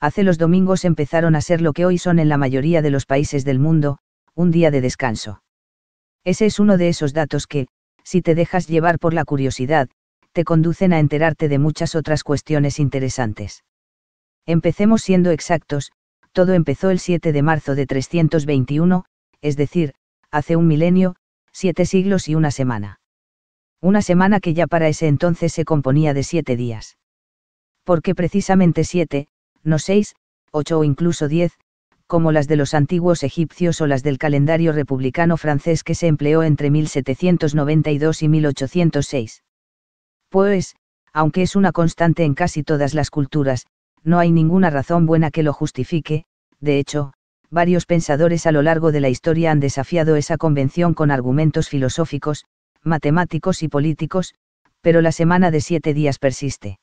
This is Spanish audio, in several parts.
hace los domingos empezaron a ser lo que hoy son en la mayoría de los países del mundo, un día de descanso. Ese es uno de esos datos que, si te dejas llevar por la curiosidad, te conducen a enterarte de muchas otras cuestiones interesantes. Empecemos siendo exactos, todo empezó el 7 de marzo de 321, es decir, hace un milenio, siete siglos y una semana. Una semana que ya para ese entonces se componía de siete días. Porque precisamente siete, no seis, ocho o incluso diez, como las de los antiguos egipcios o las del calendario republicano francés que se empleó entre 1792 y 1806. Pues, aunque es una constante en casi todas las culturas, no hay ninguna razón buena que lo justifique, de hecho, varios pensadores a lo largo de la historia han desafiado esa convención con argumentos filosóficos, matemáticos y políticos, pero la semana de siete días persiste.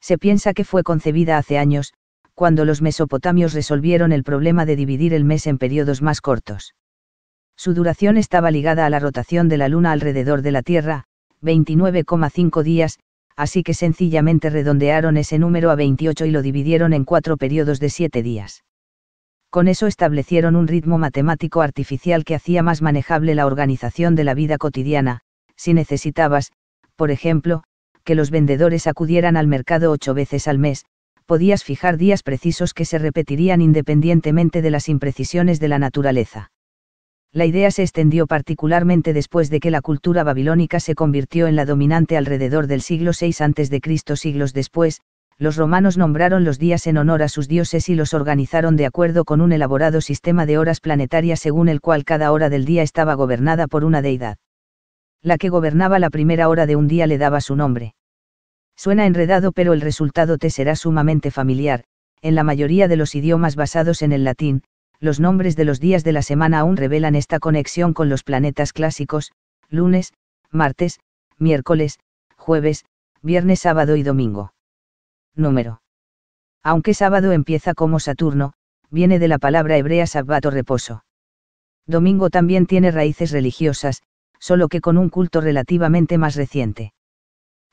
Se piensa que fue concebida hace años, cuando los mesopotamios resolvieron el problema de dividir el mes en periodos más cortos. Su duración estaba ligada a la rotación de la Luna alrededor de la Tierra, 29,5 días, así que sencillamente redondearon ese número a 28 y lo dividieron en cuatro periodos de siete días. Con eso establecieron un ritmo matemático artificial que hacía más manejable la organización de la vida cotidiana, si necesitabas, por ejemplo, que los vendedores acudieran al mercado ocho veces al mes, podías fijar días precisos que se repetirían independientemente de las imprecisiones de la naturaleza. La idea se extendió particularmente después de que la cultura babilónica se convirtió en la dominante alrededor del siglo VI a.C. Siglos después, los romanos nombraron los días en honor a sus dioses y los organizaron de acuerdo con un elaborado sistema de horas planetarias según el cual cada hora del día estaba gobernada por una deidad. La que gobernaba la primera hora de un día le daba su nombre. Suena enredado pero el resultado te será sumamente familiar, en la mayoría de los idiomas basados en el latín, los nombres de los días de la semana aún revelan esta conexión con los planetas clásicos, lunes, martes, miércoles, jueves, viernes, sábado y domingo. Número. Aunque sábado empieza como Saturno, viene de la palabra hebrea sabbato reposo. Domingo también tiene raíces religiosas, solo que con un culto relativamente más reciente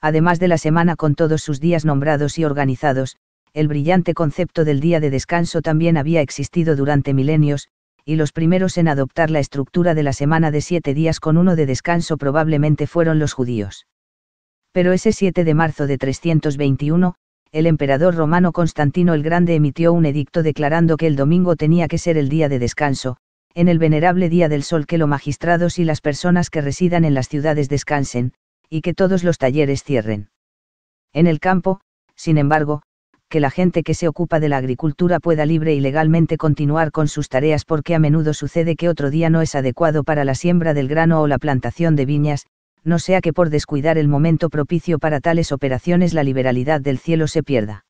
además de la semana con todos sus días nombrados y organizados, el brillante concepto del día de descanso también había existido durante milenios, y los primeros en adoptar la estructura de la semana de siete días con uno de descanso probablemente fueron los judíos. Pero ese 7 de marzo de 321, el emperador romano Constantino el Grande emitió un edicto declarando que el domingo tenía que ser el día de descanso, en el venerable día del sol que los magistrados y las personas que residan en las ciudades descansen, y que todos los talleres cierren. En el campo, sin embargo, que la gente que se ocupa de la agricultura pueda libre y legalmente continuar con sus tareas porque a menudo sucede que otro día no es adecuado para la siembra del grano o la plantación de viñas, no sea que por descuidar el momento propicio para tales operaciones la liberalidad del cielo se pierda.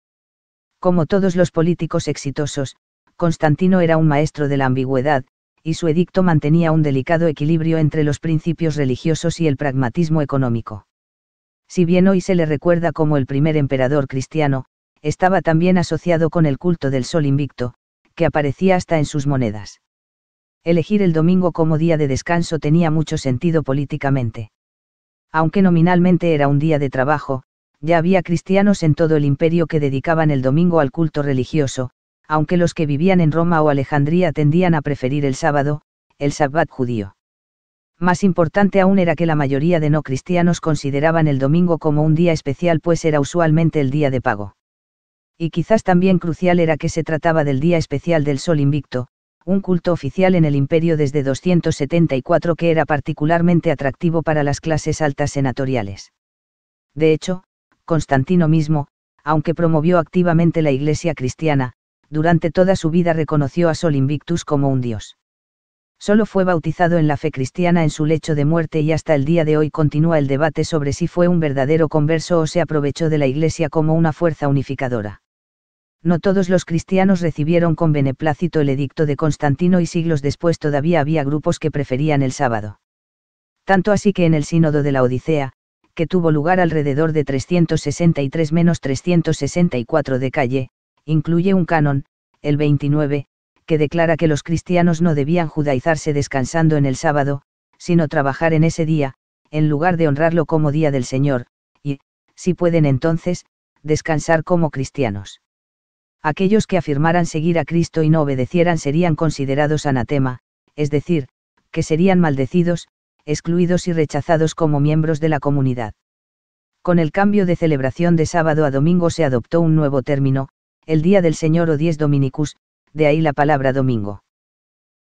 Como todos los políticos exitosos, Constantino era un maestro de la ambigüedad, y su edicto mantenía un delicado equilibrio entre los principios religiosos y el pragmatismo económico. Si bien hoy se le recuerda como el primer emperador cristiano, estaba también asociado con el culto del sol invicto, que aparecía hasta en sus monedas. Elegir el domingo como día de descanso tenía mucho sentido políticamente. Aunque nominalmente era un día de trabajo, ya había cristianos en todo el imperio que dedicaban el domingo al culto religioso, aunque los que vivían en Roma o Alejandría tendían a preferir el sábado, el sabbat judío. Más importante aún era que la mayoría de no cristianos consideraban el domingo como un día especial pues era usualmente el día de pago. Y quizás también crucial era que se trataba del día especial del sol invicto, un culto oficial en el imperio desde 274 que era particularmente atractivo para las clases altas senatoriales. De hecho, Constantino mismo, aunque promovió activamente la iglesia cristiana, durante toda su vida reconoció a Sol Invictus como un dios. Solo fue bautizado en la fe cristiana en su lecho de muerte y hasta el día de hoy continúa el debate sobre si fue un verdadero converso o se aprovechó de la Iglesia como una fuerza unificadora. No todos los cristianos recibieron con beneplácito el edicto de Constantino y siglos después todavía había grupos que preferían el sábado. Tanto así que en el sínodo de la Odisea, que tuvo lugar alrededor de 363-364 de calle, incluye un canon, el 29, que declara que los cristianos no debían judaizarse descansando en el sábado, sino trabajar en ese día, en lugar de honrarlo como día del Señor, y, si pueden entonces, descansar como cristianos. Aquellos que afirmaran seguir a Cristo y no obedecieran serían considerados anatema, es decir, que serían maldecidos, excluidos y rechazados como miembros de la comunidad. Con el cambio de celebración de sábado a domingo se adoptó un nuevo término, el día del Señor o oh diez dominicus, de ahí la palabra domingo.